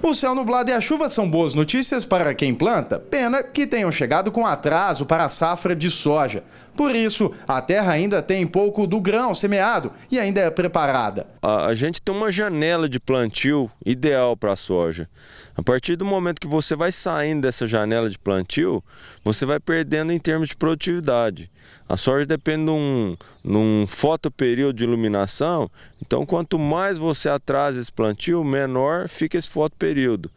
O céu nublado e a chuva são boas notícias para quem planta, pena que tenham chegado com atraso para a safra de soja. Por isso, a terra ainda tem pouco do grão semeado e ainda é preparada. A gente tem uma janela de plantio ideal para a soja. A partir do momento que você vai saindo dessa janela de plantio, você vai perdendo em termos de produtividade. A soja depende de um, de um fotoperíodo de iluminação, então quanto mais você atrasa esse plantio, menor fica esse fotoperíodo período.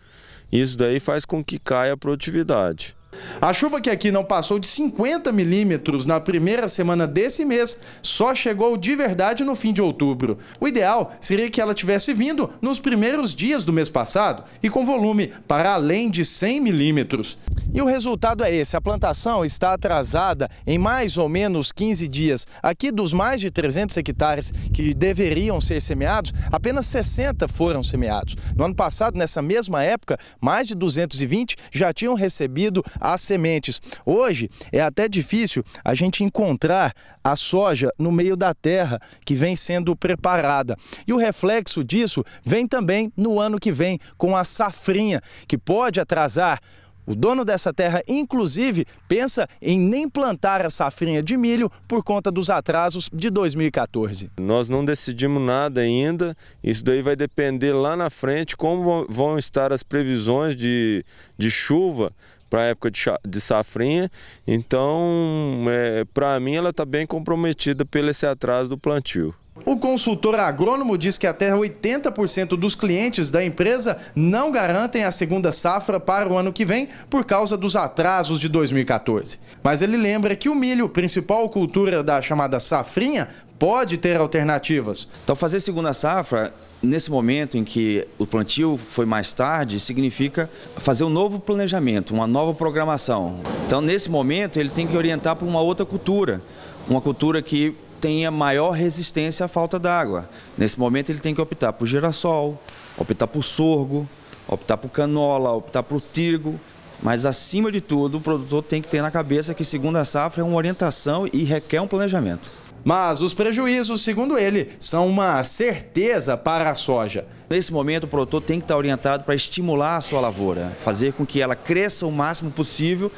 Isso daí faz com que caia a produtividade. A chuva que aqui não passou de 50 milímetros na primeira semana desse mês só chegou de verdade no fim de outubro. O ideal seria que ela tivesse vindo nos primeiros dias do mês passado e com volume para além de 100 milímetros. E o resultado é esse: a plantação está atrasada em mais ou menos 15 dias. Aqui, dos mais de 300 hectares que deveriam ser semeados, apenas 60 foram semeados. No ano passado, nessa mesma época, mais de 220 já tinham recebido as sementes. Hoje é até difícil a gente encontrar a soja no meio da terra que vem sendo preparada. E o reflexo disso vem também no ano que vem com a safrinha, que pode atrasar o dono dessa terra, inclusive, pensa em nem plantar a safrinha de milho por conta dos atrasos de 2014. Nós não decidimos nada ainda, isso daí vai depender lá na frente como vão estar as previsões de, de chuva para a época de, de safrinha. Então, é, para mim, ela está bem comprometida pelo esse atraso do plantio. O consultor agrônomo diz que até 80% dos clientes da empresa não garantem a segunda safra para o ano que vem por causa dos atrasos de 2014. Mas ele lembra que o milho, principal cultura da chamada safrinha, pode ter alternativas. Então, fazer segunda safra nesse momento em que o plantio foi mais tarde, significa fazer um novo planejamento, uma nova programação. Então, nesse momento, ele tem que orientar para uma outra cultura, uma cultura que tenha maior resistência à falta d'água. Nesse momento ele tem que optar por girassol, optar por sorgo, optar por canola, optar por trigo. Mas acima de tudo, o produtor tem que ter na cabeça que segunda safra é uma orientação e requer um planejamento. Mas os prejuízos, segundo ele, são uma certeza para a soja. Nesse momento, o produtor tem que estar orientado para estimular a sua lavoura, fazer com que ela cresça o máximo possível,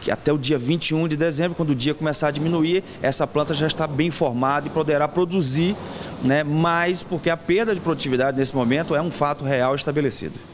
que até o dia 21 de dezembro, quando o dia começar a diminuir, essa planta já está bem formada e poderá produzir né, mais, porque a perda de produtividade nesse momento é um fato real estabelecido.